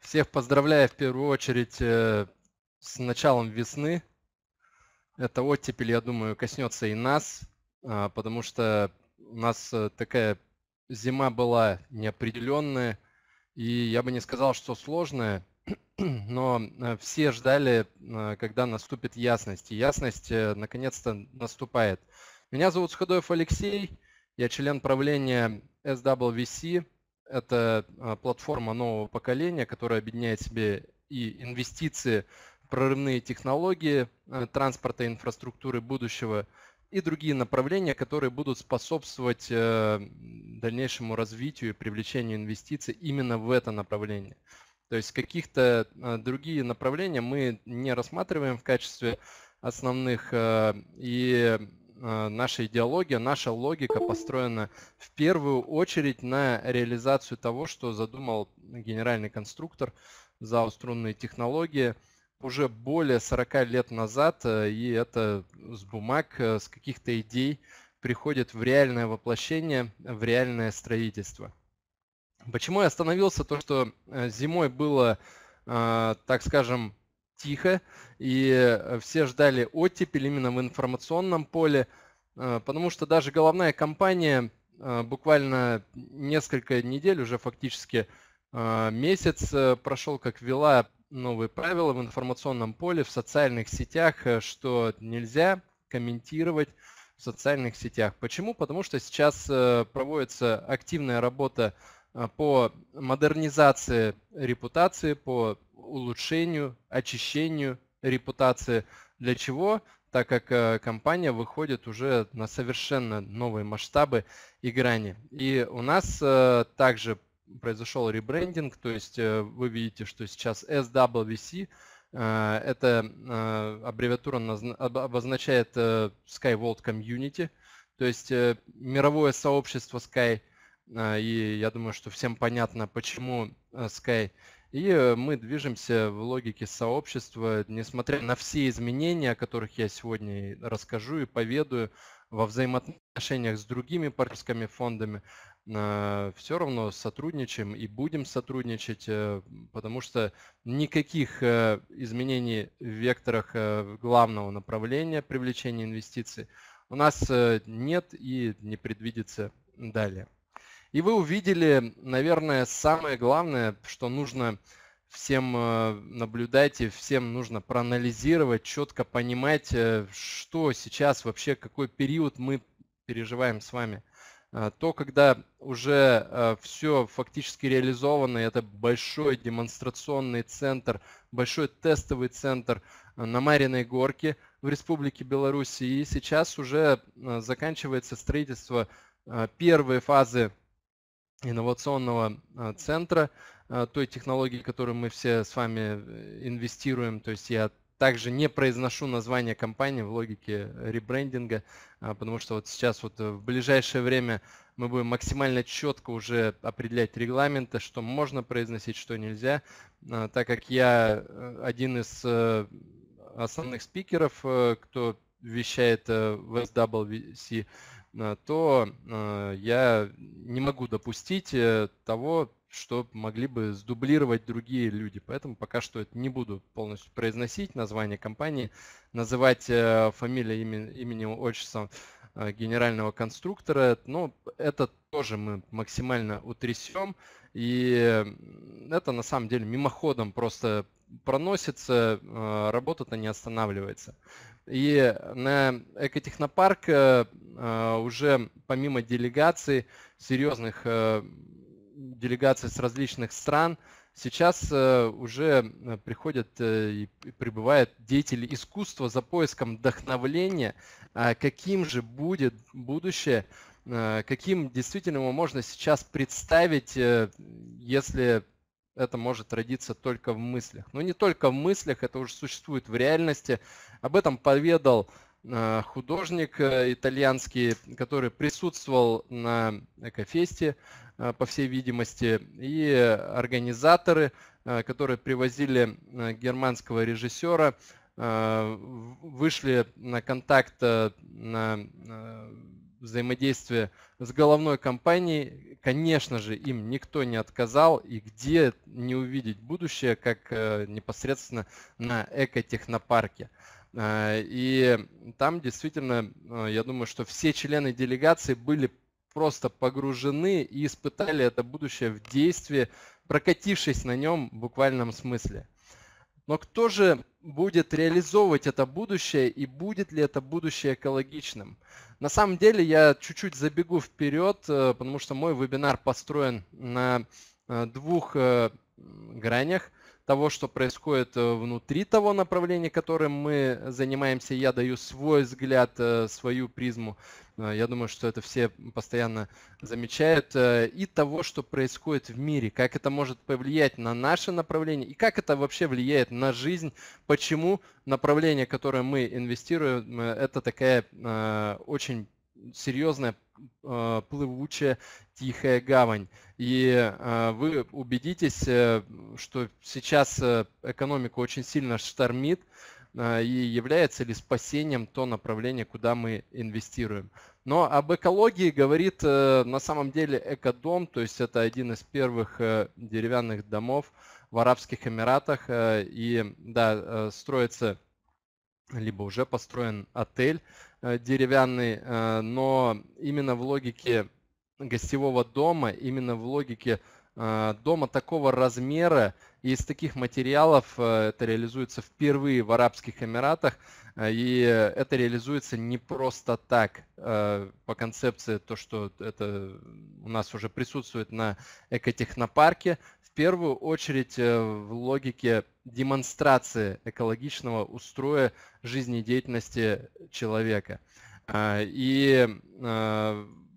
Всех поздравляю в первую очередь э, с началом весны. Эта оттепель, я думаю, коснется и нас, а, потому что у нас э, такая зима была неопределенная, и я бы не сказал, что сложная, но э, все ждали, когда наступит ясность. И ясность наконец-то наступает. Меня зовут Сходоев Алексей, я член правления SWC, это а, платформа нового поколения, которая объединяет в себе и инвестиции в прорывные технологии э, транспорта и инфраструктуры будущего, и другие направления, которые будут способствовать э, дальнейшему развитию и привлечению инвестиций именно в это направление. То есть каких-то а, другие направления мы не рассматриваем в качестве основных, э, и Э, наша идеология, наша логика построена в первую очередь на реализацию того, что задумал генеральный конструктор за «Струнные технологии» уже более 40 лет назад, э, и это с бумаг, э, с каких-то идей приходит в реальное воплощение, в реальное строительство. Почему я остановился? То, что зимой было, так скажем, тихо, и э, все ждали оттепель именно в информационном поле, э, потому что даже головная компания э, буквально несколько недель, уже фактически месяц прошел, как ввела новые правила в информационном поле, в социальных сетях, что нельзя комментировать в социальных сетях. Почему? Потому что сейчас проводится активная работа а, по модернизации репутации, по улучшению, очищению репутации. Для чего? Так как э, компания выходит уже на совершенно новые масштабы и грани. И у нас э, также произошел ребрендинг, то есть э, вы видите, что сейчас SWC, это аббревиатура обозначает SkyVault Community, то есть мировое сообщество Sky а, и я думаю, что всем понятно, почему э, Sky. И э, мы движемся в логике сообщества, несмотря на все изменения, о которых я сегодня расскажу и поведаю, во взаимоотношениях с другими партнерскими фондами, а, все равно сотрудничаем и будем сотрудничать, э, потому что никаких изменений в векторах главного направления привлечения инвестиций у нас нет и не предвидится далее. И вы увидели, наверное, самое главное, что нужно всем э, наблюдать и всем нужно проанализировать, четко понимать, э, что сейчас вообще, какой период мы переживаем с вами. Э, то, когда уже все фактически реализовано, это большой демонстрационный центр, большой тестовый центр на Мариной горке в Республике Беларусь. И сейчас уже заканчивается строительство первой фазы инновационного а, центра а, той технологии, которую мы все с вами э, инвестируем. То есть я также не произношу название компании в логике э, ребрендинга, а, потому что вот сейчас вот э, в ближайшее время мы будем максимально четко уже определять регламенты, что можно произносить, что нельзя, так как я один из основных спикеров, кто вещает в SWC, Э, то э, я не могу допустить э, того, что могли бы сдублировать другие люди. Поэтому пока что это не буду полностью произносить название компании, называть фамилию имя, имени генерального конструктора. Но ну, это тоже мы максимально утрясем. И это на самом деле мимоходом просто проносится, работа-то не останавливается. И на экотехнопарк э, э, уже помимо делегаций, серьезных э, делегаций с различных стран, сейчас уже приходят и прибывают деятели искусства за поиском вдохновления, а каким же будет будущее, каким действительно его можно сейчас представить, если это может родиться только в мыслях. Но не только в мыслях, это уже существует в реальности. Об этом поведал э, художник э, итальянский, который присутствовал на Экофесте, э, по всей видимости, и организаторы, которые привозили германского режиссера, вышли на контакт, на взаимодействие с головной компанией конечно же, им никто не отказал. И где не увидеть будущее, как э, непосредственно на экотехнопарке. Э, и там действительно, э, я думаю, что все члены делегации были просто погружены и испытали это будущее в действии, прокатившись на нем в буквальном смысле. Но кто же будет реализовывать это будущее и будет ли это будущее экологичным. На самом деле я чуть-чуть забегу вперед, э, потому что мой вебинар построен на э, двух э, гранях того, что происходит внутри того направления, которым мы занимаемся. Я даю свой взгляд, свою призму. Э, я думаю, что это все постоянно замечают. Э, и того, что происходит в мире, как это может повлиять на наше направление и как это вообще влияет на жизнь, почему направление, которое мы инвестируем, э, это такая очень серьезная плывучая тихая гавань. И вы убедитесь, что сейчас экономику очень сильно штормит, а, и является ли спасением то направление, куда мы инвестируем. Но об экологии говорит э, на самом деле экодом, то есть это один из первых э, деревянных домов в Арабских Эмиратах. Э, и да, строится либо уже построен отель деревянный, но именно в логике гостевого дома, именно в логике дома такого размера, из таких материалов э, это реализуется впервые в Арабских Эмиратах. Э, и это реализуется не просто так э, по концепции, то, что это у нас уже присутствует на экотехнопарке. В первую очередь в логике демонстрации экологичного устроя жизнедеятельности человека. И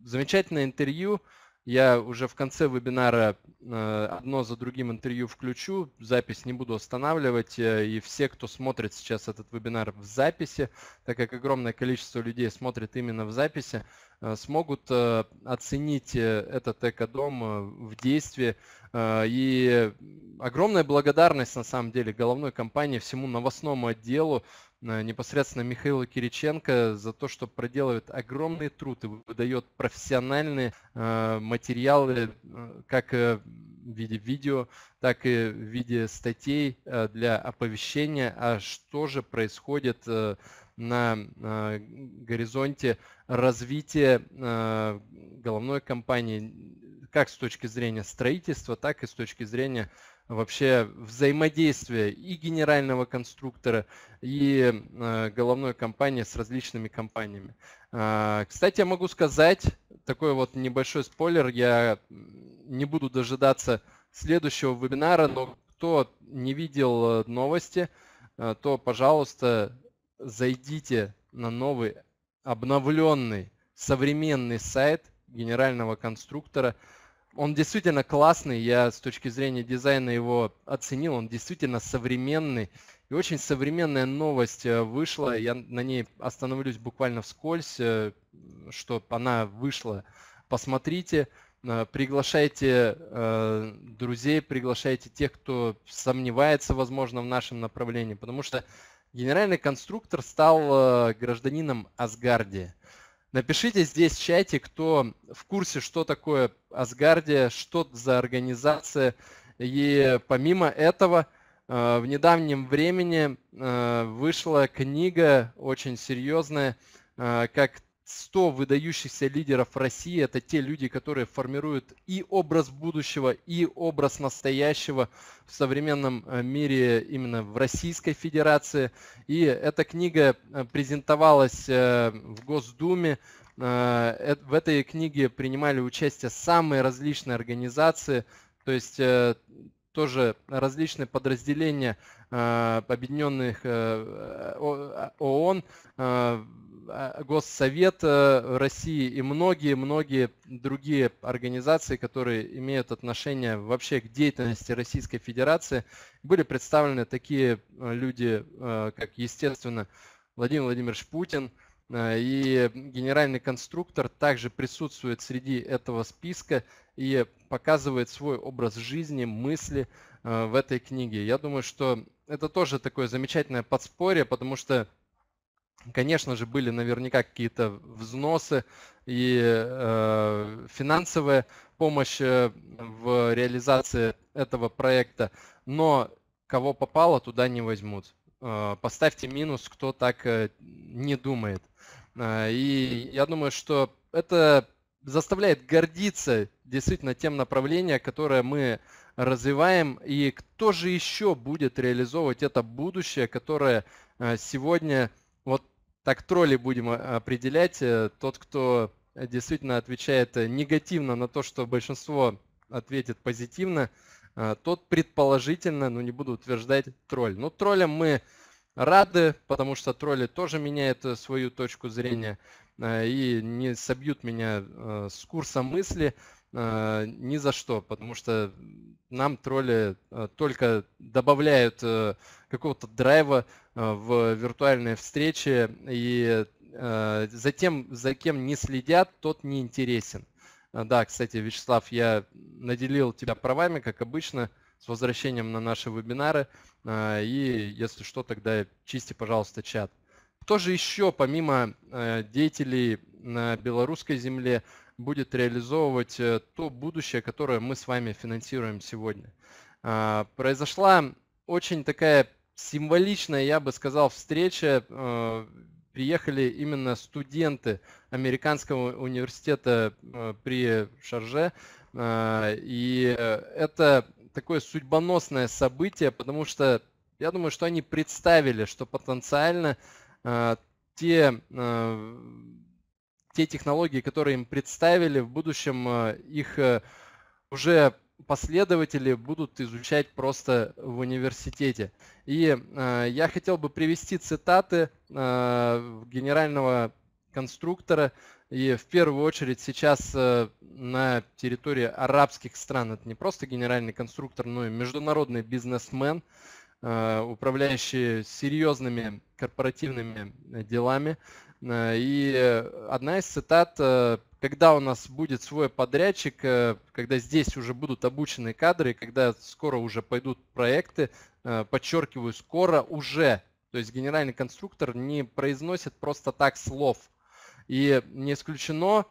замечательное интервью я уже в конце вебинара э, одно за другим интервью включу, запись не буду останавливать, э, и все, кто смотрит сейчас этот вебинар в записи, так как огромное количество людей смотрит именно в записи, э, смогут оценить этот экодом в действии. И огромная благодарность на самом деле головной компании, всему новостному отделу, Э, непосредственно Михаила Кириченко за то, что проделывает огромный труд и выдает профессиональные э, материалы э, как в виде видео, так и в виде статей для оповещения, а что же происходит на горизонте развития головной компании как с точки зрения строительства, так и с точки зрения вообще взаимодействие и генерального конструктора, и э, головной компании с различными компаниями. А, кстати, я могу сказать, такой вот небольшой спойлер, я не буду дожидаться следующего вебинара, но кто не видел э, новости, э, то, пожалуйста, зайдите на новый обновленный современный сайт генерального конструктора – он действительно классный, я с точки зрения дизайна его оценил, он действительно современный. И очень современная новость э, вышла, я на ней остановлюсь буквально вскользь, э, что она вышла. Посмотрите, э, приглашайте друзей, приглашайте тех, кто сомневается, возможно, в нашем направлении, потому что генеральный конструктор стал гражданином Асгардии. Напишите здесь в чате, кто в курсе, что такое Асгардия, что за организация. И помимо этого, э, в недавнем времени э, вышла книга очень серьезная, э, как 100 выдающихся лидеров России – это те люди, которые формируют и образ будущего, и образ настоящего в современном э, мире именно в Российской Федерации. И эта книга э, презентовалась э, в Госдуме. В этой книге принимали участие самые различные организации, то есть тоже различные подразделения объединенных ООН, Э, Госсовет э, России и многие-многие другие организации, которые имеют отношение вообще к деятельности Российской Федерации, были представлены такие э, люди, как, естественно, Владимир Владимирович Путин, и генеральный конструктор также присутствует среди этого списка и показывает свой образ жизни, мысли в этой книге. Я думаю, что это тоже такое замечательное подспорье, потому что Конечно же, были наверняка какие-то взносы и э, финансовая помощь э, в реализации этого проекта, но кого попало, туда не возьмут. Э, поставьте минус, кто так э, не думает. Э, и я думаю, что это заставляет гордиться действительно тем направлением, которое мы развиваем, и кто же еще будет реализовывать это будущее, которое э, сегодня – так тролли будем а, определять. Э, тот, кто э, действительно отвечает э, негативно на то, что большинство ответит позитивно, а тот предположительно, ну не буду утверждать, тролль. Но ну, троллям мы рады, потому что тролли тоже меняют свою точку зрения и не собьют меня с курса мысли. Э, ни за что, потому что нам тролли э, только добавляют э, какого-то драйва в виртуальные встречи, и за тем, за кем не следят, тот не интересен. Да, кстати, Вячеслав, я наделил тебя правами, как обычно, с возвращением на наши вебинары. И если что, тогда чисти, пожалуйста, чат. Кто же еще, помимо деятелей на белорусской земле, будет реализовывать э, то будущее, которое мы с вами финансируем сегодня. А, произошла очень такая символичная, я бы сказал, встреча. Э, приехали именно студенты Американского университета э, при Шарже. А, и это такое судьбоносное событие, потому что я думаю, что они представили, что потенциально те те технологии, которые им представили, в будущем э, их э, уже последователи будут изучать просто в университете. И э, я хотел бы привести цитаты э, генерального конструктора. И в первую очередь сейчас э, на территории арабских стран это не просто генеральный конструктор, но и международный бизнесмен, э, управляющий серьезными корпоративными э, делами. Э, и одна из цитат, э, когда у нас будет свой подрядчик, э, когда здесь уже будут обученные кадры, когда скоро уже пойдут проекты, подчеркиваю, скоро уже, то есть генеральный конструктор не произносит просто так слов. И не исключено,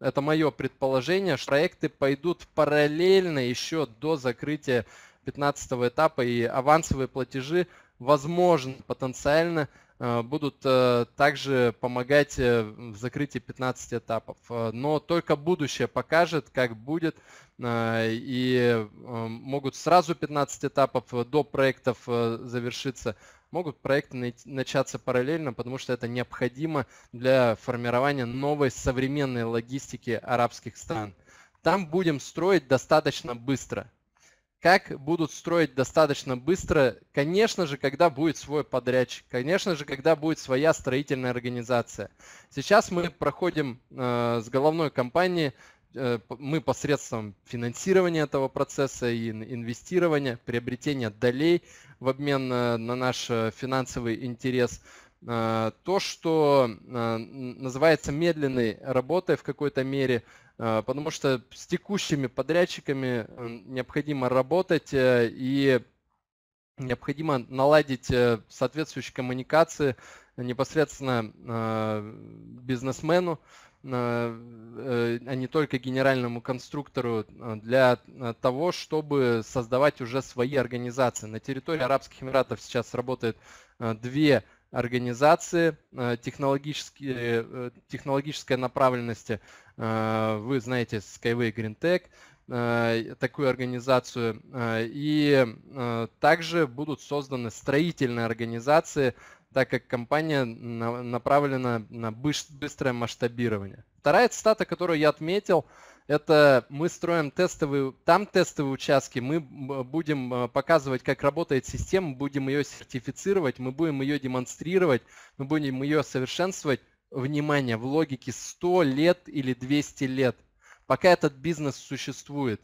это мое предположение, что проекты пойдут параллельно еще до закрытия 15 этапа и авансовые платежи возможно потенциально Э, будут э, также помогать э, в закрытии 15 этапов. Но только будущее покажет, как будет, и могут сразу 15 этапов до проектов завершиться, могут проекты начаться параллельно, потому что это необходимо для формирования новой современной логистики арабских стран. Там будем строить достаточно быстро – как будут строить достаточно быстро, конечно же, когда будет свой подрядчик, конечно же, когда будет своя строительная организация. Сейчас мы проходим э, с головной компанией э, мы посредством финансирования этого процесса и инвестирования, приобретения долей в обмен на, э, на наш э, финансовый интерес, э, то, что э, называется медленной работой в какой-то мере – Э, потому что с текущими подрядчиками э, необходимо работать э, и необходимо наладить соответствующие коммуникации непосредственно бизнесмену, а не только генеральному конструктору, для того, чтобы создавать уже свои организации. На территории Арабских Эмиратов сейчас работает две организации технологические, технологической направленности – Э, вы знаете Skyway Green Tech, э, такую организацию. Э, и также будут созданы строительные организации, так как компания направлена на быстрое масштабирование. Вторая цитата, которую я отметил, это мы строим тестовые, там тестовые участки, мы будем показывать, как работает система, будем ее сертифицировать, мы будем ее демонстрировать, мы будем ее совершенствовать, внимание, в логике 100 лет или 200 лет, пока этот бизнес существует.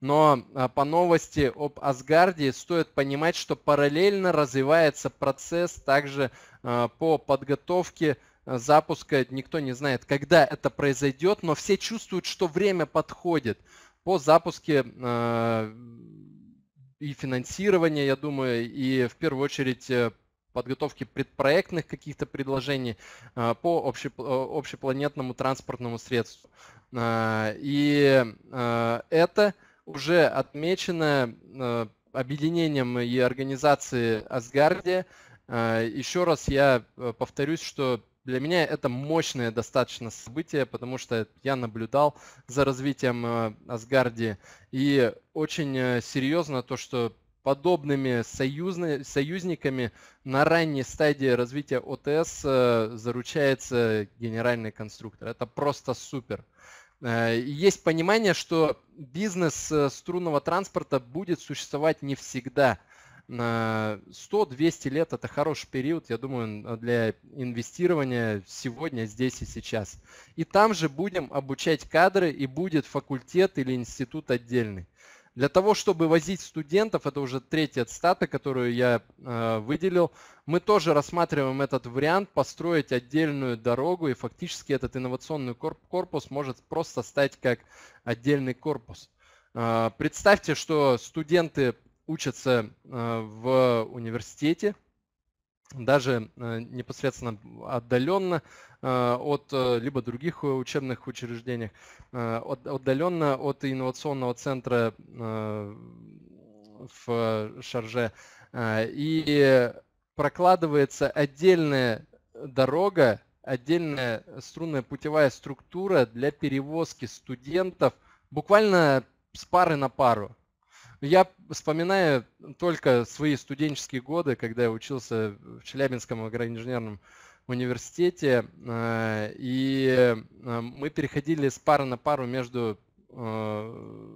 Но а, по новости об Асгарде стоит понимать, что параллельно развивается процесс также а, по подготовке а, запуска. Никто не знает, когда это произойдет, но все чувствуют, что время подходит по запуске и финансирования, я думаю, и в первую очередь э, подготовке предпроектных каких-то предложений э, по э, общепланетному транспортному средству. Э, и это уже отмечено объединением и организацией Асгардия. Еще раз я повторюсь, что для меня это мощное достаточно событие, потому что я наблюдал за развитием Асгарди. И очень серьезно то, что подобными союзными союзниками на ранней стадии развития ОТС э, заручается генеральный конструктор. Это просто супер. Э, есть понимание, что бизнес э, струнного транспорта будет существовать не всегда. на 100-200 лет – это хороший период, я думаю, для инвестирования сегодня, здесь и сейчас. И там же будем обучать кадры, и будет факультет или институт отдельный. Для того, чтобы возить студентов, это уже третья цитата, которую я э, выделил, мы тоже рассматриваем этот вариант построить отдельную дорогу, и фактически этот инновационный корпус может просто стать как отдельный корпус. Э, представьте, что студенты учатся э, в университете, даже э, непосредственно отдаленно э, от э, либо других учебных учреждениях, отдаленно от инновационного центра в Шарже. И прокладывается отдельная дорога, отдельная струнная путевая структура для перевозки студентов буквально с пары на пару. Я вспоминаю только свои студенческие годы, когда я учился в Челябинском агроинженерном университете, э, и э, мы переходили с пары на пару между э,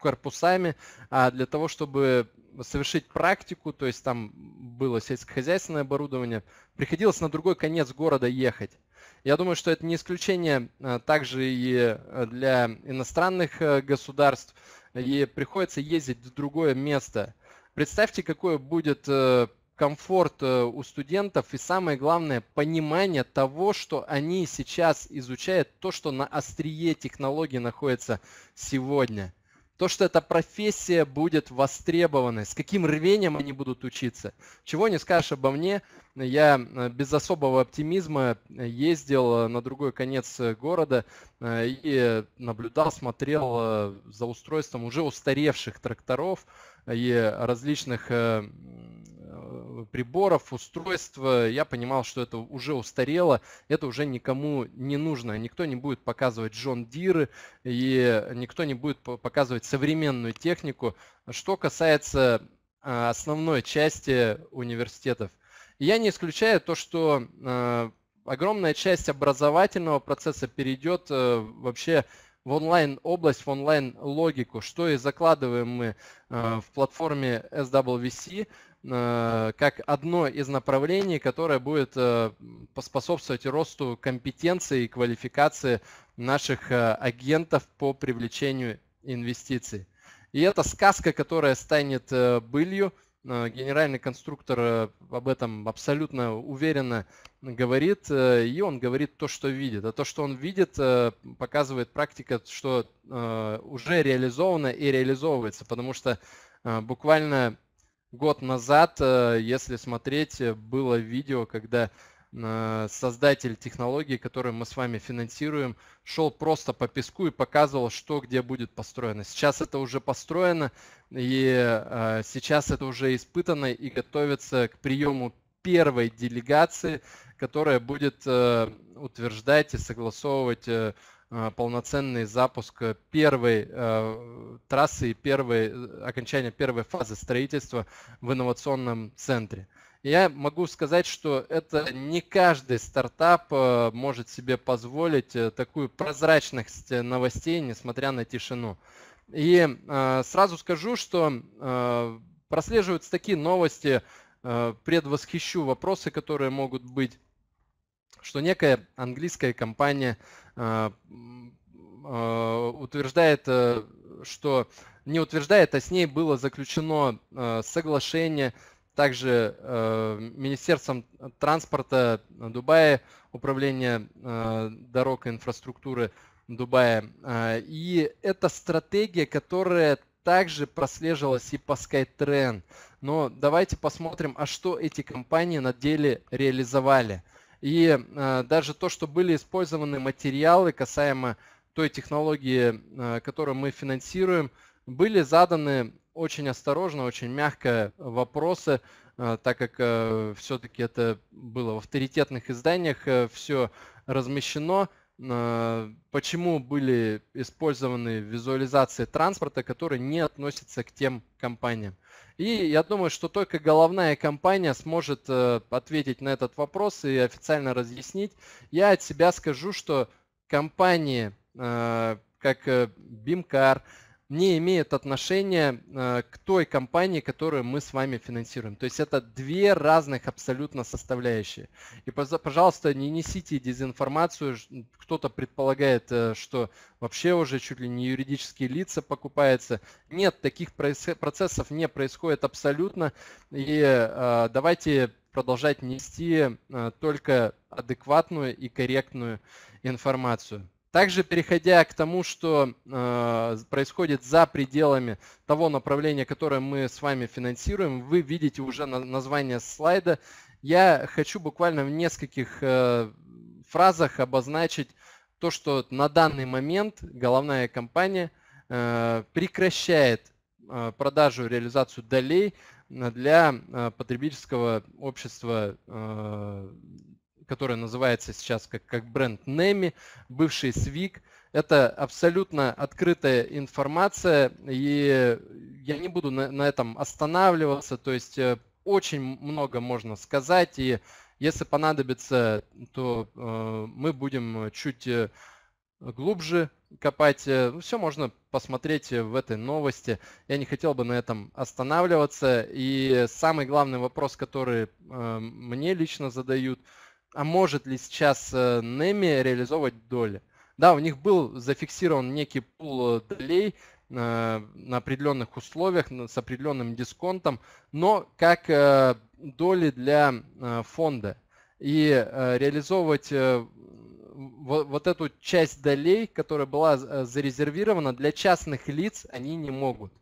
корпусами, а для того, чтобы совершить практику, то есть там было сельскохозяйственное оборудование, приходилось на другой конец города ехать. Я думаю, что это не исключение а также и для иностранных государств и приходится ездить в другое место. Представьте, какой будет э, комфорт э, у студентов и самое главное понимание того, что они сейчас изучают то, что на острие технологии находится сегодня то, что эта профессия будет востребована, с каким рвением они будут учиться. Чего не скажешь обо мне, я э, без особого оптимизма э, ездил э, на другой конец города и наблюдал, смотрел за устройством уже устаревших тракторов и различных Э, приборов, устройств. Я понимал, что это уже устарело, это уже никому не нужно. Никто не будет показывать Джон Диры и никто не будет показывать современную технику. Что касается э, основной части университетов. я не исключаю то, что э, огромная часть образовательного процесса перейдет вообще в онлайн-область, в онлайн-логику, что и закладываем мы в платформе SWC. Э, как одно из направлений, которое будет э, поспособствовать росту компетенции и квалификации наших э, агентов по привлечению инвестиций. И это сказка, которая станет былью. Генеральный конструктор об этом абсолютно уверенно говорит, и он говорит то, что видит. А то, что он видит, показывает практика, что уже реализовано и реализовывается, потому что буквально год назад, э, если смотреть, э, было видео, когда э, создатель технологии, которую мы с вами финансируем, шел просто по песку и показывал, что где будет построено. Сейчас это уже построено, и сейчас это уже испытано и готовится к приему первой делегации, которая будет утверждать и согласовывать Э, полноценный запуск э, первой э, трассы и первой, окончания первой фазы строительства в инновационном центре. Я могу сказать, что это не каждый стартап может себе позволить такую прозрачность новостей, несмотря на тишину. И сразу скажу, что прослеживаются такие новости, предвосхищу вопросы, которые могут быть, что некая английская компания а, а, утверждает, э, что не утверждает, а с ней было заключено э, соглашение также э, Министерством транспорта Дубая, Управление дорог и инфраструктуры Дубая. А, и это стратегия, которая также прослеживалась и по SkyTrain. Но давайте посмотрим, а что эти компании на деле реализовали – и э, даже то, что были использованы материалы касаемо той технологии, э, которую мы финансируем, были заданы очень осторожно, очень мягко вопросы, э, так как э, все-таки это было в авторитетных изданиях, э, все размещено, почему были использованы визуализации транспорта, которые не относятся к тем компаниям. И я думаю, что только головная компания сможет э, ответить на этот вопрос и официально разъяснить. Я от себя скажу, что компании, э, как э, не имеют отношения э, к той компании, которую мы с вами финансируем. То есть это две разных абсолютно составляющие. И, пожалуйста, не несите дезинформацию. Кто-то предполагает, э, что вообще уже чуть ли не юридические лица покупаются. Нет, таких процессов не происходит абсолютно. И э, давайте продолжать нести только адекватную и корректную информацию. Также переходя к тому, что э, происходит за пределами того направления, которое мы с вами финансируем, вы видите уже на, название слайда. Я хочу буквально в нескольких э, фразах обозначить то, что на данный момент головная компания э, прекращает э, продажу и реализацию долей для э, потребительского общества э, которая называется сейчас как, как бренд Nemi, бывший Свик. Это абсолютно открытая информация, и я не буду на, на этом останавливаться, то есть э, очень много можно сказать, и если понадобится, то э, мы будем чуть э, глубже копать. Э, ну, Все можно посмотреть в этой новости. Я не хотел бы на этом останавливаться. И самый главный вопрос, который мне лично задают – а может ли сейчас э, Неми реализовывать доли. Да, у них был зафиксирован некий пул э, долей э, на определенных условиях, с определенным дисконтом, но как доли для фонда. И реализовывать вот эту часть долей, которая была зарезервирована для частных лиц, они не могут.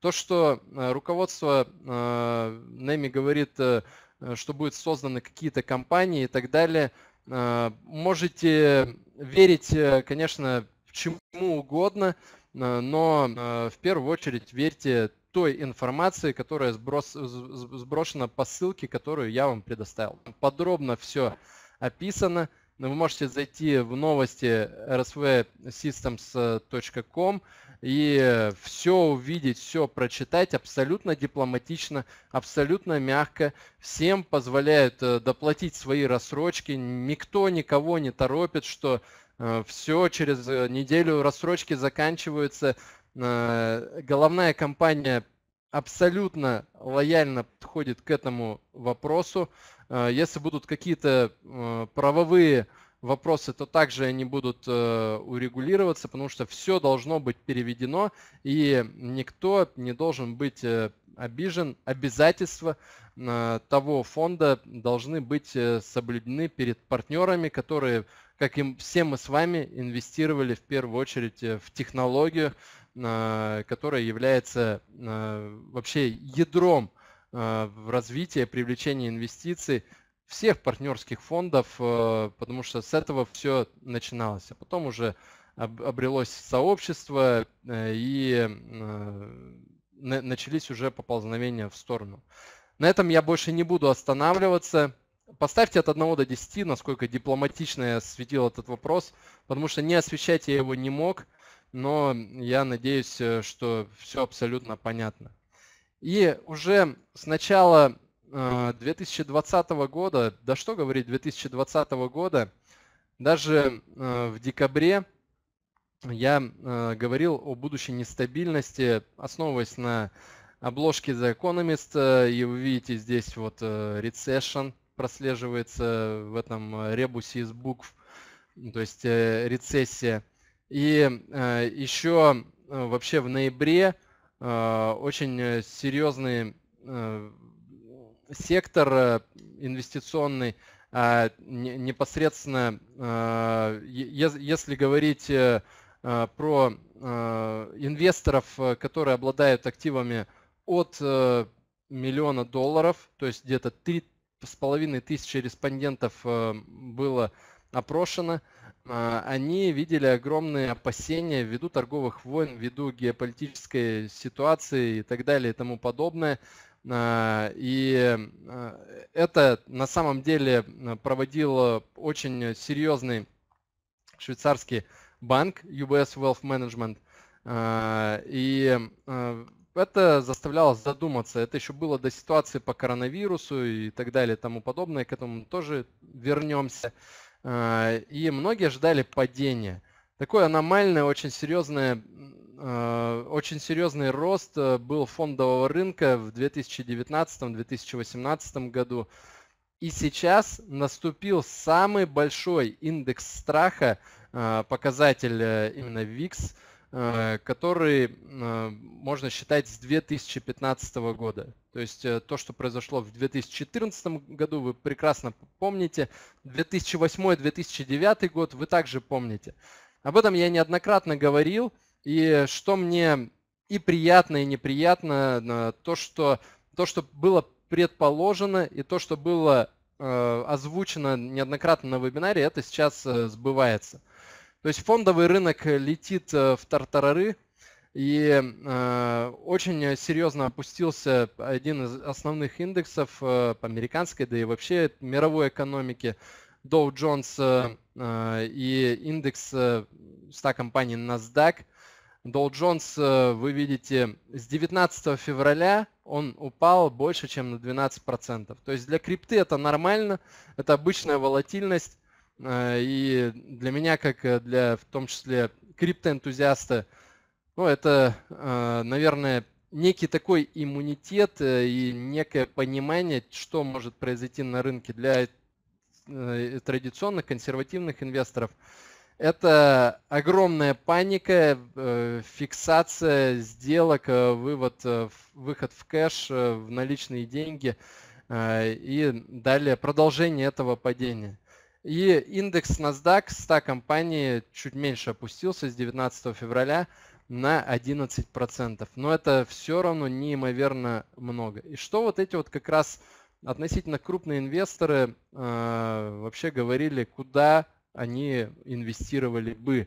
То, что руководство Неми говорит, Э, что будут созданы какие-то компании и так далее. Э, можете верить, э, конечно, чему угодно, но в первую очередь верьте той информации, которая сброс, сброшена по ссылке, которую я вам предоставил. Подробно все описано. Вы можете зайти в новости rsvsystems.com, и все увидеть, все прочитать абсолютно дипломатично, абсолютно мягко. Всем позволяют э, доплатить свои рассрочки, никто никого не торопит, что э, все через э, неделю рассрочки заканчиваются. Головная компания абсолютно лояльно подходит к этому вопросу. Если будут какие-то правовые вопросы, то также они будут э, урегулироваться, потому что все должно быть переведено, и никто не должен быть э, обижен. Обязательства э, того фонда должны быть соблюдены перед партнерами, которые, как и все мы с вами, инвестировали в первую очередь в технологию, которая является вообще ядром в развитии, привлечении инвестиций всех партнерских фондов, э, потому что с этого все начиналось. А потом уже обрелось сообщество э, и э, начались уже поползновения в сторону. На этом я больше не буду останавливаться. Поставьте от 1 до 10, насколько дипломатично я осветил этот вопрос, потому что не освещать я его не мог, но я надеюсь, что все абсолютно понятно. И уже с начала 2020 а, года, да что говорить, 2020 года, даже а, в декабре я а, говорил о будущей нестабильности, основываясь на обложке The Economist, и вы видите здесь вот recession прослеживается в этом ребусе из букв, то есть э, рецессия. И еще вообще в ноябре очень э, серьезные сектор э, инвестиционный а, непосредственно, э, если говорить э, про инвесторов, которые обладают активами от миллиона долларов, то есть где-то три с половиной тысячи респондентов было опрошено, они видели огромные опасения ввиду торговых войн, ввиду геополитической ситуации и так далее и тому подобное. Э, и э, это на самом деле э, проводил очень серьезный швейцарский банк UBS Wealth Management. И это заставляло задуматься. Это еще было до ситуации по коронавирусу и так далее и тому подобное. К этому тоже вернемся. И многие ждали падения. Такое аномальное, очень серьезное Э, очень серьезный рост э, был фондового рынка в 2019-2018 году. И сейчас наступил самый большой индекс страха, э, показатель именно VIX, который можно считать с 2015 года. То есть то, что произошло в 2014 году, вы прекрасно помните. 2008-2009 год вы также помните. Об этом я неоднократно говорил. И что мне и приятно, и неприятно, то, что, то, что было предположено, и то, что было э, озвучено неоднократно на вебинаре, это сейчас э, сбывается. То есть фондовый рынок летит э, в тартарары, и э, очень серьезно опустился один из основных индексов э, по американской, да и вообще мировой экономики Dow Jones э, э и индекс 100 э, компаний NASDAQ – Dow Jones, э, вы видите, с 19 февраля он упал больше, чем на 12%. То есть для крипты это нормально, это обычная волатильность. Э, и для меня, как э, для в том числе криптоэнтузиаста, ну, это, наверное, некий такой иммунитет и некое понимание, что может произойти на рынке для традиционных консервативных инвесторов – это огромная паника, э, фиксация сделок, э, вывод, э, выход в кэш, в наличные деньги и далее продолжение этого падения. И индекс NASDAQ 100 компаний чуть меньше опустился с 19 февраля на 11%. Но это все равно неимоверно много. И что вот эти вот как раз относительно крупные инвесторы э, вообще говорили, куда они инвестировали бы э,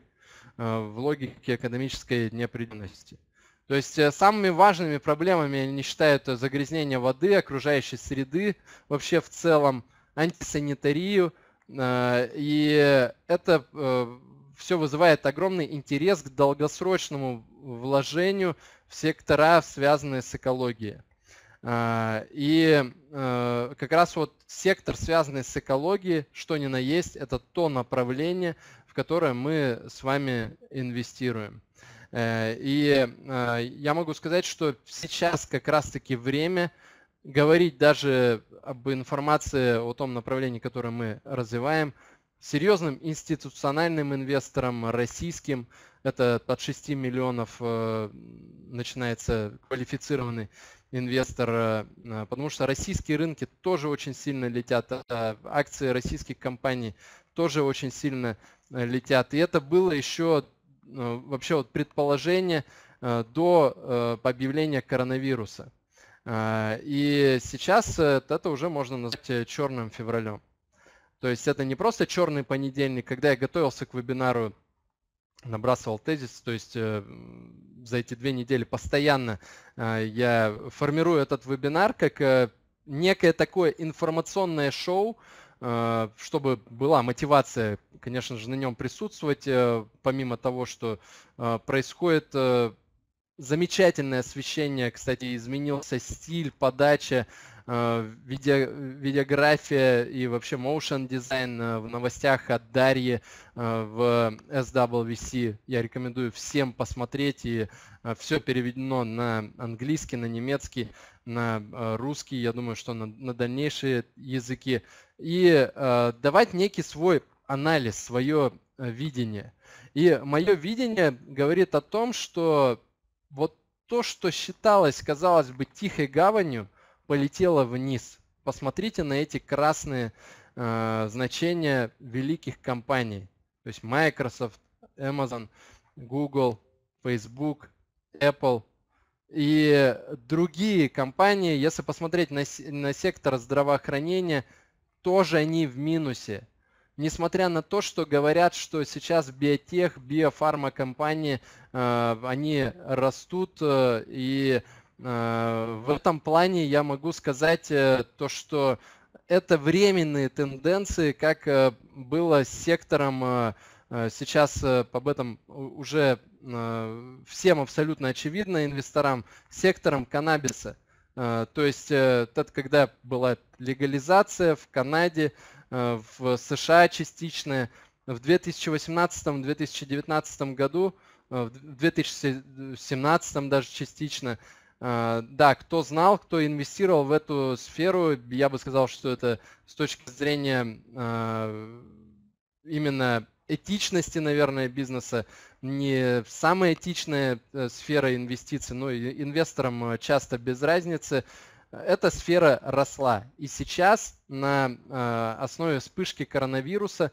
в логике экономической неопределенности. То есть э, самыми важными проблемами они считают э, загрязнение воды, окружающей среды, вообще в целом антисанитарию. И это все вызывает огромный интерес к долгосрочному вложению в сектора, связанные с экологией. А, и э, как раз вот сектор, связанный с экологией, что ни на есть, это то направление, в которое мы с вами инвестируем. Э, и э, я могу сказать, что сейчас как раз-таки время говорить даже об информации о том направлении, которое мы развиваем, серьезным институциональным инвесторам российским. Это от 6 миллионов э, начинается квалифицированный инвестор, э, э, потому что российские рынки тоже очень сильно летят, акции российских компаний тоже очень сильно летят. И это было еще вообще вот предположение до объявления коронавируса. И сейчас это уже можно назвать черным февралем. То есть это не просто черный понедельник, когда я готовился к вебинару, набрасывал тезис, то есть э, за эти две недели постоянно э, я формирую этот вебинар как э, некое такое информационное шоу, а, чтобы была мотивация, конечно же, на нем присутствовать, э, помимо того, что а, происходит э, замечательное освещение, кстати, изменился стиль, подача, Э, видео, видеография и вообще motion дизайн э, в новостях от Дарьи э, в SWC. Я рекомендую всем посмотреть, и все переведено на английский, на немецкий, на русский, я думаю, что на, на дальнейшие языки. И давать некий свой анализ, свое видение. И мое видение говорит о том, что вот то, что считалось, казалось бы, тихой гаванью – полетела вниз. Посмотрите на эти красные э, значения великих компаний. То есть Microsoft, Amazon, Google, Facebook, Apple и другие компании, если посмотреть на, на сектор здравоохранения, тоже они в минусе. Несмотря на то, что говорят, что сейчас биотех, биофармакомпании, э, они растут э, и Э, в этом плане я могу сказать э, то, что это временные тенденции, как э, было с сектором сейчас об этом уже всем абсолютно очевидно инвесторам, сектором каннабиса. То есть, тот, когда была легализация в Канаде, в США частичная, в 2018-2019 году, в 2017 даже частично, а, да, кто знал, кто инвестировал в эту сферу, я бы сказал, что это с точки зрения а, именно этичности, наверное, бизнеса, не самая этичная э, сфера инвестиций, но инвесторам э, часто без разницы. Эта сфера росла. И сейчас на а, основе вспышки коронавируса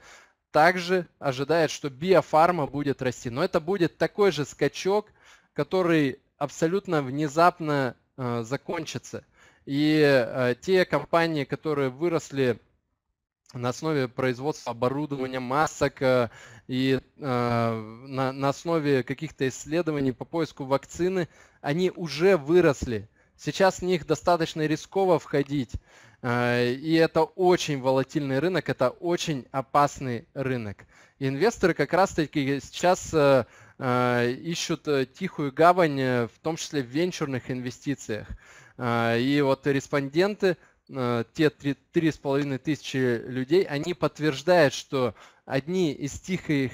также ожидает, что биофарма будет расти. Но это будет такой же скачок, который абсолютно внезапно э, закончится. И э, те компании, которые выросли на основе производства оборудования, масок э, и на, основе каких-то исследований по поиску вакцины, они уже выросли. Сейчас в них достаточно рисково входить. И это очень волатильный рынок, это очень опасный рынок. инвесторы как раз-таки сейчас а, ищут э, тихую гавань, э, в том числе в венчурных инвестициях. А, и вот респонденты, э, те три с половиной тысячи людей, они подтверждают, что одни из тихих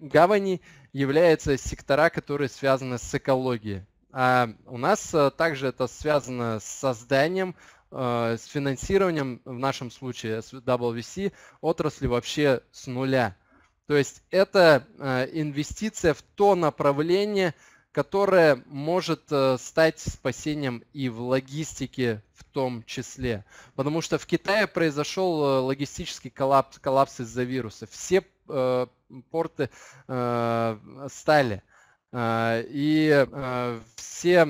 гаваней являются сектора, которые связаны с экологией. А у нас также это связано с созданием, с финансированием, в нашем случае с WC, отрасли вообще с нуля – то есть это э, инвестиция в то направление, которое может э, стать спасением и в логистике в том числе. Потому что в Китае произошел э, логистический коллапс, коллапс из-за вируса. Все порты стали. И все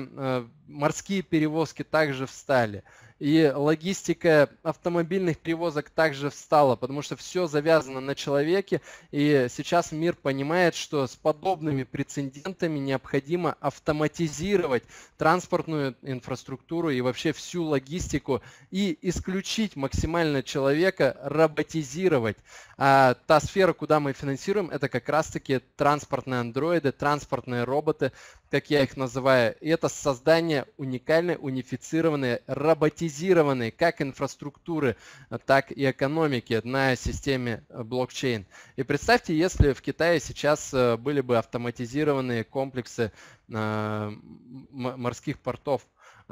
морские перевозки также встали и логистика автомобильных перевозок также встала, потому что все завязано на человеке, и сейчас мир понимает, что с подобными прецедентами необходимо автоматизировать транспортную инфраструктуру и вообще всю логистику и исключить максимально человека, роботизировать. А та сфера, куда мы финансируем, это как раз-таки транспортные андроиды, транспортные роботы, как я их называю, и это создание уникальной, унифицированной, роботизированной как инфраструктуры, э, так и экономики на системе э, блокчейн. И представьте, если в Китае сейчас э, были бы автоматизированные комплексы морских портов,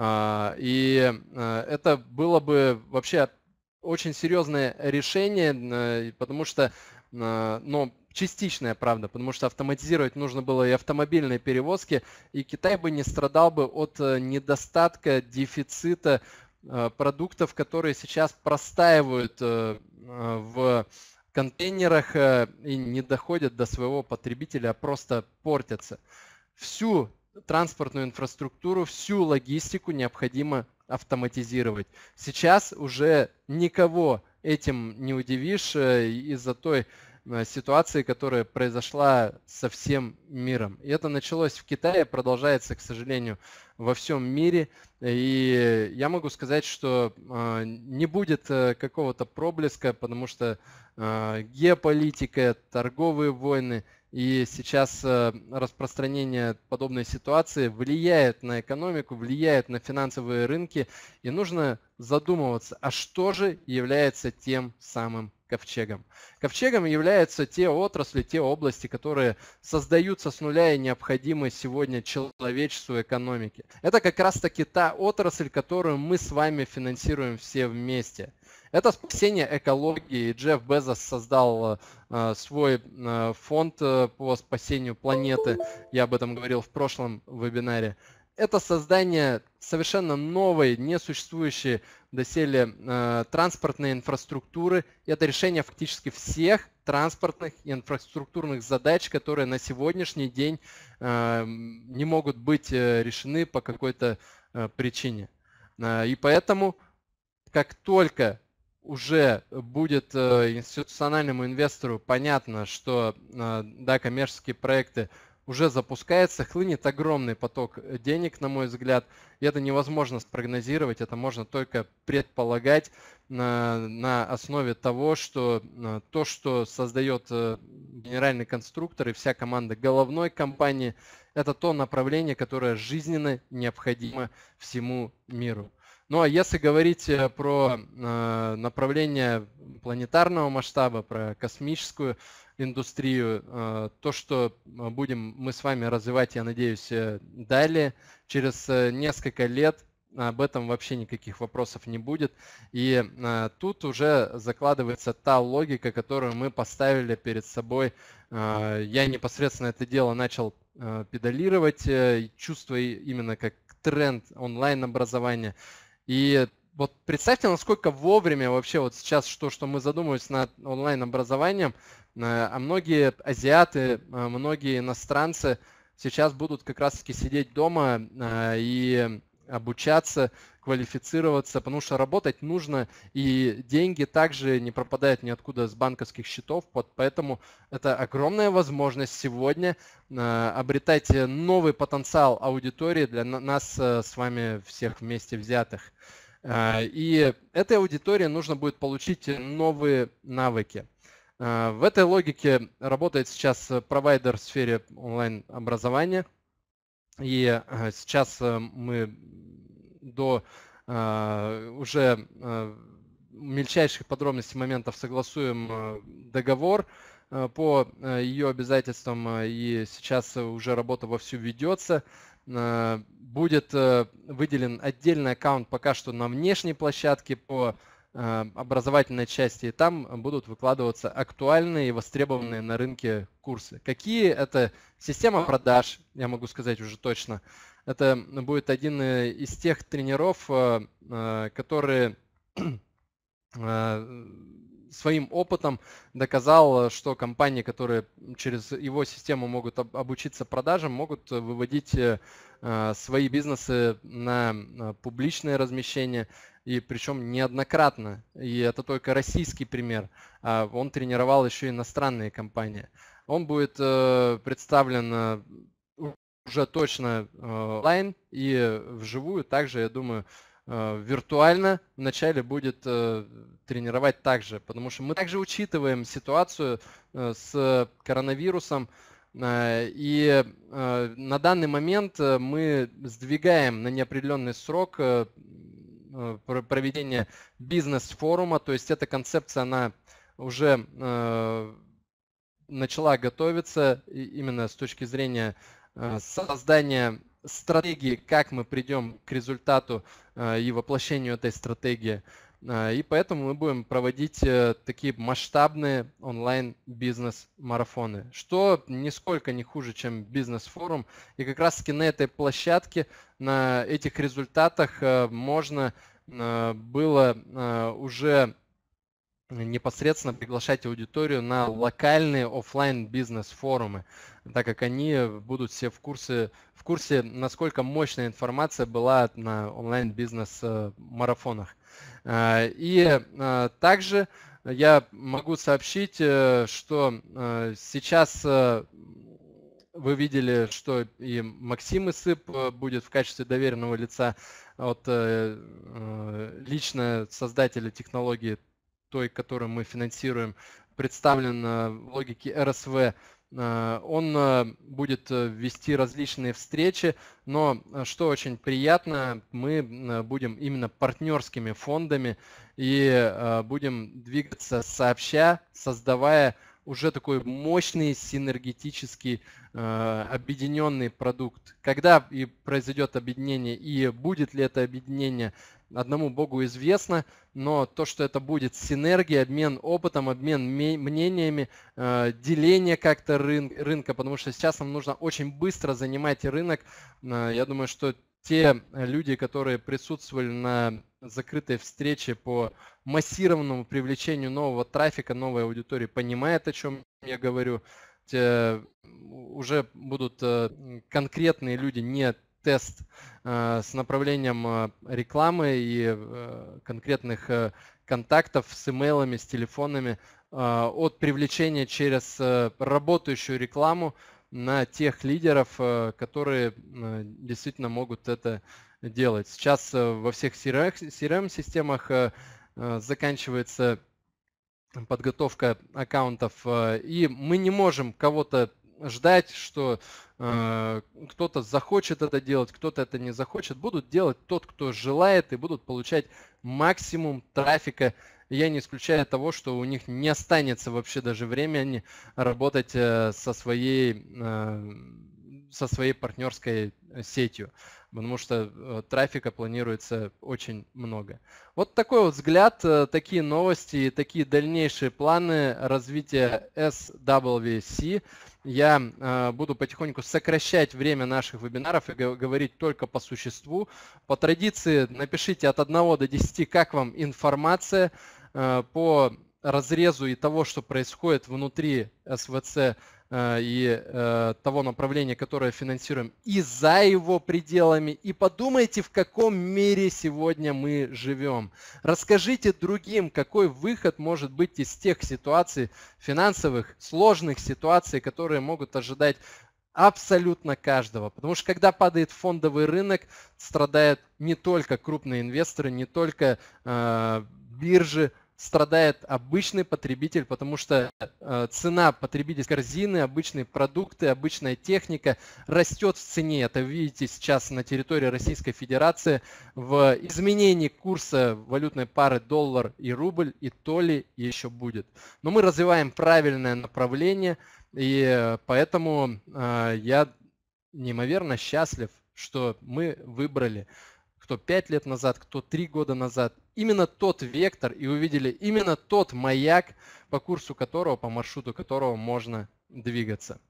и это было бы вообще очень серьезное решение, потому что но частичная правда, потому что автоматизировать нужно было и автомобильные перевозки, и Китай бы не страдал бы от э, недостатка, дефицита э, продуктов, которые сейчас простаивают э, в контейнерах и не доходят до своего потребителя, а просто портятся. Всю транспортную инфраструктуру, всю логистику необходимо автоматизировать. Сейчас уже никого этим не удивишь из-за той Э, ситуации, которая произошла со всем миром. И это началось в Китае, продолжается, к сожалению, во всем мире. И я могу сказать, что э, не будет э, какого-то проблеска, потому что геополитика, торговые войны и сейчас распространение подобной ситуации влияет на экономику, влияет на финансовые рынки. И нужно задумываться, а что же является тем самым ковчегом. Ковчегом являются те отрасли, те области, которые создаются с нуля и необходимы сегодня человечеству экономике. Это как раз таки та отрасль, которую мы с вами финансируем все вместе. Это спасение экологии. Джефф Безос создал э, свой э, фонд э, по спасению планеты. Я об этом говорил в прошлом вебинаре это создание совершенно новой, несуществующей доселе э, транспортной инфраструктуры. Это решение фактически всех транспортных и инфраструктурных задач, которые на сегодняшний день э, не могут быть э, решены по какой-то э, причине. Э, и поэтому, как только уже будет э, институциональному инвестору понятно, что э, да, коммерческие проекты – уже запускается, хлынет огромный поток э, денег, на мой взгляд. И это невозможно спрогнозировать, это можно только предполагать на, э, на основе того, что э, то, что создает генеральный конструктор и вся команда головной компании, это то направление, которое жизненно необходимо всему миру. Ну а если говорить про э, направление планетарного масштаба, про космическую индустрию, э, то, что э, будем мы с вами развивать, я надеюсь, э, далее, через несколько лет об этом вообще никаких вопросов не будет. И тут уже закладывается та логика, которую мы поставили перед собой. Я непосредственно это дело начал педалировать, чувствуя именно как тренд онлайн-образования. И вот представьте, насколько вовремя вообще вот сейчас, что, что мы задумывались над онлайн-образованием, Э, а многие азиаты, э, многие иностранцы сейчас будут как раз-таки сидеть дома э, и обучаться, квалифицироваться, потому что работать нужно, и деньги также не пропадают ниоткуда с банковских счетов, вот поэтому это огромная возможность сегодня обретать новый потенциал аудитории для нас с вами всех вместе взятых. И этой аудитории нужно будет получить новые навыки. Э, в этой логике работает сейчас э, провайдер в сфере онлайн-образования. И э, сейчас мы до уже мельчайших подробностей моментов согласуем договор по ее обязательствам, и сейчас уже работа вовсю ведется. Будет выделен отдельный аккаунт пока что на внешней площадке по Э, образовательной части, и там будут выкладываться актуальные и востребованные на рынке курсы. Какие это система продаж, я могу сказать уже точно. Это будет один э, из тех тренеров, э, который своим опытом доказал, что компании, которые через его систему могут обучиться продажам, могут выводить свои бизнесы на публичное размещение, и причем неоднократно. И это только российский пример. А он тренировал еще иностранные компании. Он будет э, представлен э, уже точно э, онлайн и вживую. Также, я думаю, виртуально вначале будет тренировать также, потому что мы также учитываем ситуацию с коронавирусом, и на данный момент мы сдвигаем на неопределенный срок Э, проведение бизнес-форума, то есть эта концепция, она уже э, начала готовиться именно с точки зрения э, создания стратегии, как мы придем к результату и воплощению этой стратегии. И поэтому мы будем проводить такие масштабные онлайн бизнес-марафоны, что нисколько не хуже, чем бизнес-форум. И как раз таки на этой площадке, на этих результатах можно Э, было э, уже непосредственно приглашать аудиторию на локальные офлайн бизнес форумы, так как они будут все в курсе, в курсе, насколько мощная информация была на онлайн бизнес марафонах. Э, и также я могу сообщить, что сейчас вы видели, что и Максим Исып будет в качестве доверенного лица от э, э лично создателя технологии, той, которую мы финансируем, представлен в логике РСВ, э, он э, будет вести различные встречи, но что очень приятно, мы будем именно партнерскими фондами и будем двигаться сообща, создавая уже такой мощный синергетический э, объединенный продукт. Когда и произойдет объединение и будет ли это объединение, одному Богу известно, но то, что это будет синергия, обмен опытом, обмен мнениями, э, деление как-то рын рынка, потому что сейчас нам нужно очень быстро занимать рынок. Э, я думаю, что те э, люди, которые присутствовали на закрытой встрече по массированному привлечению нового трафика, новой аудитории, понимает, о чем я говорю. Те уже будут э, конкретные люди, не тест э, с направлением рекламы и конкретных контактов с имейлами, с телефонами от привлечения через работающую рекламу на тех лидеров, э, которые э, действительно могут это делать. Сейчас э, во всех CRM-системах заканчивается подготовка аккаунтов, и мы не можем кого-то ждать, что э, кто-то захочет это делать, кто-то это не захочет. Будут делать тот, кто желает, и будут получать максимум трафика я не исключаю того, что у них не останется вообще даже времени работать э, со своей, э, со своей партнерской э, сетью, потому что трафика планируется очень много. Вот такой вот взгляд, такие новости, такие дальнейшие планы развития SWC я буду потихоньку сокращать время наших вебинаров и говорить только по существу. По традиции напишите от 1 до 10, как вам информация, Э, по разрезу и того, что происходит внутри СВЦ э, и э, того направления, которое финансируем, и за его пределами. И подумайте, в каком мире сегодня мы живем. Расскажите другим, какой выход может быть из тех ситуаций, финансовых, сложных ситуаций, которые могут ожидать абсолютно каждого. Потому что когда падает фондовый рынок, страдают не только крупные инвесторы, не только э, биржи, страдает обычный потребитель, потому что э, цена потребительской корзины, обычные продукты, обычная техника растет в цене. Это видите сейчас на территории Российской Федерации в изменении курса валютной пары доллар и рубль, и то ли еще будет. Но мы развиваем правильное направление, и э, поэтому э, я неимоверно счастлив, что мы выбрали кто 5 лет назад, кто 3 года назад, именно тот вектор и увидели именно тот маяк, по курсу которого, по маршруту которого можно двигаться.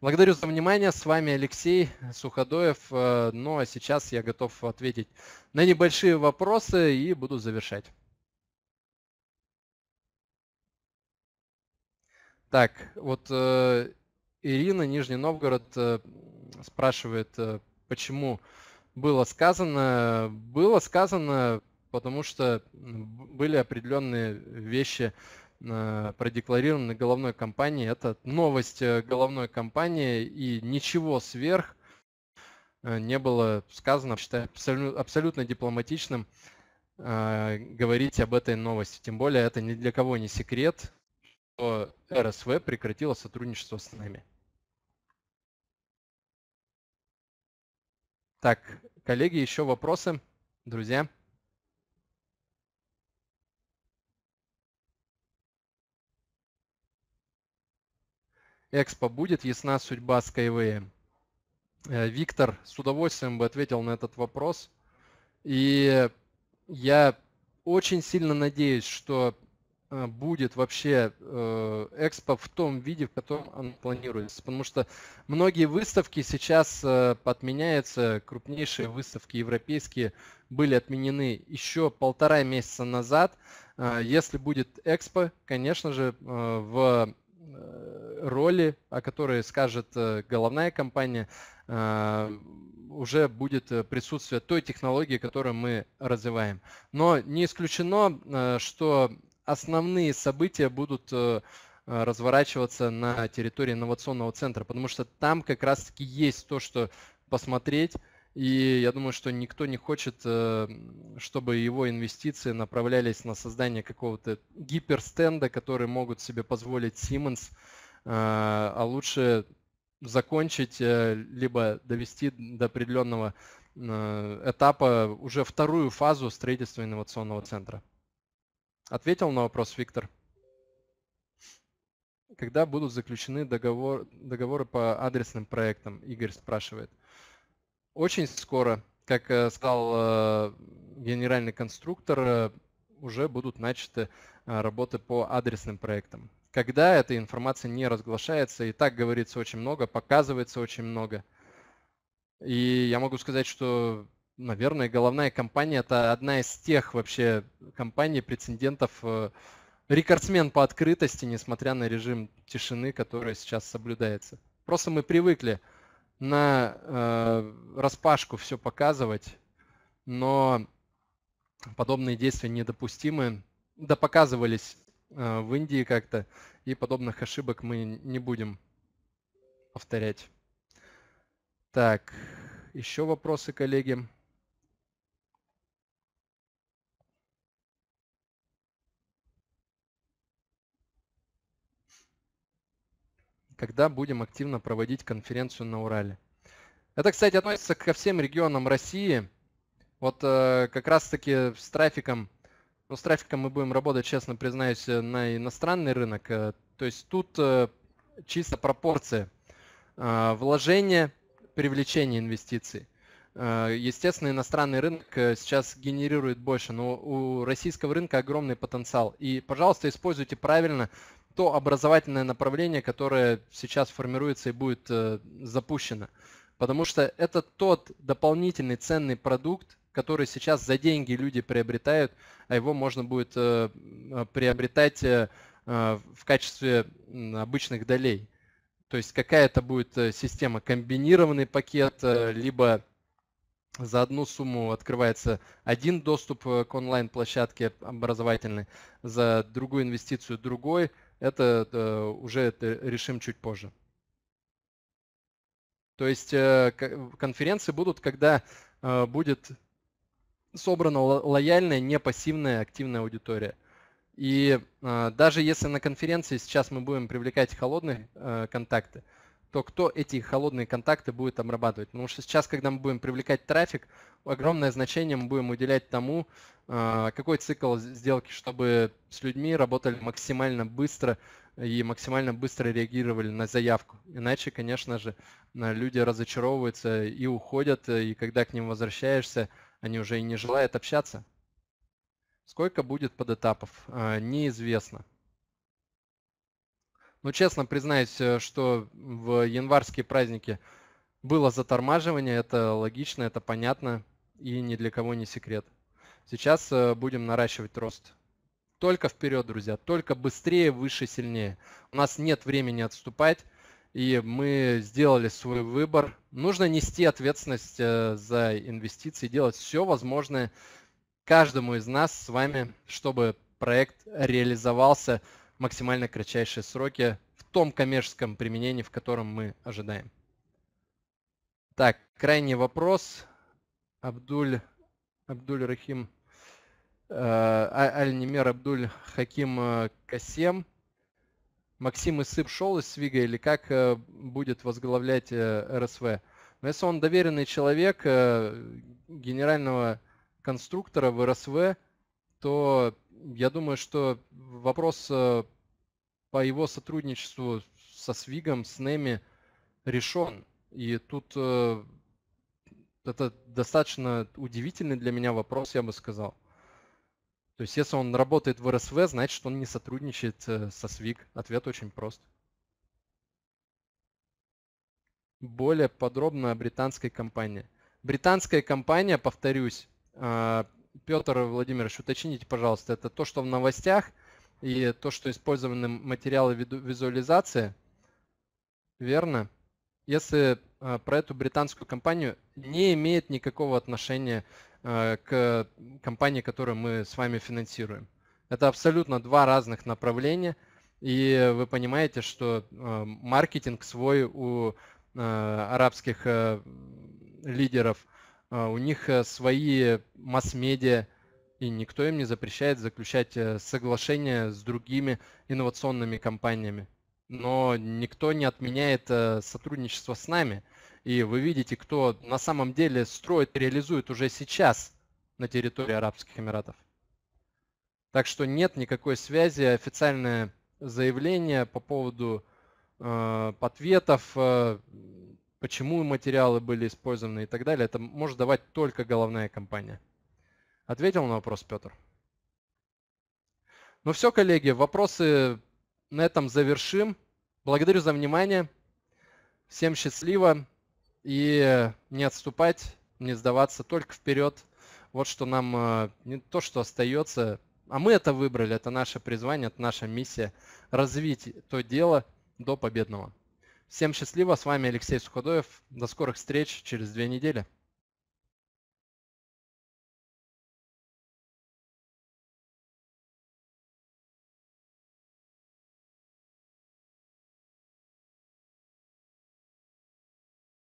Благодарю за внимание. С вами Алексей Суходоев. Э, ну а сейчас я готов ответить на небольшие вопросы и буду завершать. Так, вот э, Ирина, Нижний Новгород, э, спрашивает, почему было сказано? Было сказано, потому что были определенные вещи э, продекларированы головной компанией. Это новость э, головной компании и ничего сверх э, не было сказано. Считаю абсолютно дипломатичным говорить об этой новости. Тем более это ни для кого не секрет, что РСВ прекратила сотрудничество с нами. Так, коллеги, еще вопросы, друзья? Экспо будет ясна судьба Skyway? Э, Виктор с удовольствием бы ответил на этот вопрос. И я очень сильно надеюсь, что Э, будет вообще э, Экспо в том виде, в котором он планируется. Потому что многие выставки сейчас э, отменяются, крупнейшие выставки европейские были отменены еще полтора месяца назад. Э, если будет Экспо, конечно же, в роли, о которой скажет головная компания, уже будет присутствие той технологии, которую мы развиваем. Но не исключено, что основные события будут э, э, разворачиваться на территории инновационного центра, потому что там как раз-таки есть то, что посмотреть, и я думаю, что никто не хочет, э, чтобы его инвестиции направлялись на создание какого-то гиперстенда, который могут себе позволить Siemens, а лучше закончить, либо довести до определенного этапа уже вторую фазу строительства инновационного центра. Ответил на вопрос Виктор. Когда будут заключены договор, договоры по адресным проектам, Игорь спрашивает. Очень скоро, как э, сказал э, генеральный конструктор, э, уже будут начаты работы по адресным проектам. Когда эта информация не разглашается, и так говорится очень много, показывается очень много. И я могу сказать, что наверное, головная компания – это одна из тех вообще компаний, прецедентов, э, рекордсмен по открытости, несмотря на режим тишины, который сейчас соблюдается. Просто мы привыкли на э, распашку все показывать, но подобные действия недопустимы. Да показывались э, в Индии как-то, и подобных ошибок мы не будем повторять. Так, еще вопросы, коллеги? когда будем активно проводить конференцию на Урале. Это, кстати, относится ко всем регионам России. Вот э, как раз-таки с трафиком, ну, с трафиком мы будем работать, честно признаюсь, э, на иностранный рынок. Э, то есть тут э, чисто пропорция э, вложения, привлечения инвестиций. Э, естественно, иностранный рынок э, сейчас генерирует больше, но у российского рынка огромный потенциал. И, пожалуйста, используйте правильно то образовательное направление, которое сейчас формируется и будет э, запущено. Потому что это тот дополнительный ценный продукт, который сейчас за деньги люди приобретают, а его можно будет приобретать в качестве обычных долей. То есть какая-то будет система комбинированный пакет, либо за одну сумму открывается один доступ э, к онлайн-площадке образовательной, за другую инвестицию другой. Это э, уже это решим чуть позже. То есть э, конференции будут, когда будет собрана лояльная, не пассивная, активная аудитория. И даже если на конференции сейчас мы будем привлекать холодные контакты, то кто эти холодные контакты будет обрабатывать. Потому что сейчас, когда мы будем привлекать трафик, огромное значение мы будем уделять тому, а, какой цикл сделки, чтобы с людьми работали максимально быстро и максимально быстро реагировали на заявку. Иначе, конечно же, люди разочаровываются и уходят, и когда к ним возвращаешься, они уже и не желают общаться. Сколько будет подэтапов, а, неизвестно. Ну, честно признаюсь, э, что в январские праздники было затормаживание, это логично, это понятно и ни для кого не секрет. Сейчас э, будем наращивать рост. Только вперед, друзья, только быстрее, выше, сильнее. У нас нет времени отступать, и мы сделали свой выбор. Нужно нести ответственность э, за инвестиции, делать все возможное каждому из нас с вами, чтобы проект реализовался максимально кратчайшие сроки в том коммерческом применении, в котором мы ожидаем. Так, крайний вопрос. Абдуль, Абдуль Рахим, э, а, Аль-Немер Абдуль Хаким э, Касем. Максим Исып шел из Свига или как э, будет возглавлять э, РСВ? Но если он доверенный человек генерального конструктора в РСВ, то я думаю, что вопрос э, по его сотрудничеству со Свигом, с Неми решен. И тут э, это достаточно удивительный для меня вопрос, я бы сказал. То есть если он работает в РСВ, значит что он не сотрудничает э, со СВИК. Ответ очень прост. Более подробно о британской компании. Британская компания, повторюсь, а, Петр Владимирович, уточните, пожалуйста, это то, что в новостях и то, что использованы материалы визуализации, верно? Если а, про эту британскую компанию не имеет никакого отношения а, к компании, которую мы с вами финансируем. Это абсолютно два разных направления, и вы понимаете, что а, маркетинг свой у арабских лидеров – а, у них э, свои масс-медиа, и никто им не запрещает заключать э, соглашения с другими инновационными компаниями. Но никто не отменяет э, сотрудничество с нами. И вы видите, кто на самом деле строит, реализует уже сейчас на территории Арабских Эмиратов. Так что нет никакой связи. Официальное заявление по поводу э, ответов почему материалы были использованы и так далее, это может давать только головная компания. Ответил на вопрос Петр? Ну все, коллеги, вопросы на этом завершим. Благодарю за внимание. Всем счастливо и не отступать, не сдаваться, только вперед. Вот что нам, э, не то, что остается, а мы это выбрали, это наше призвание, это наша миссия развить то дело до победного. Всем счастливо, с вами Алексей Суходоев. До скорых встреч через две недели.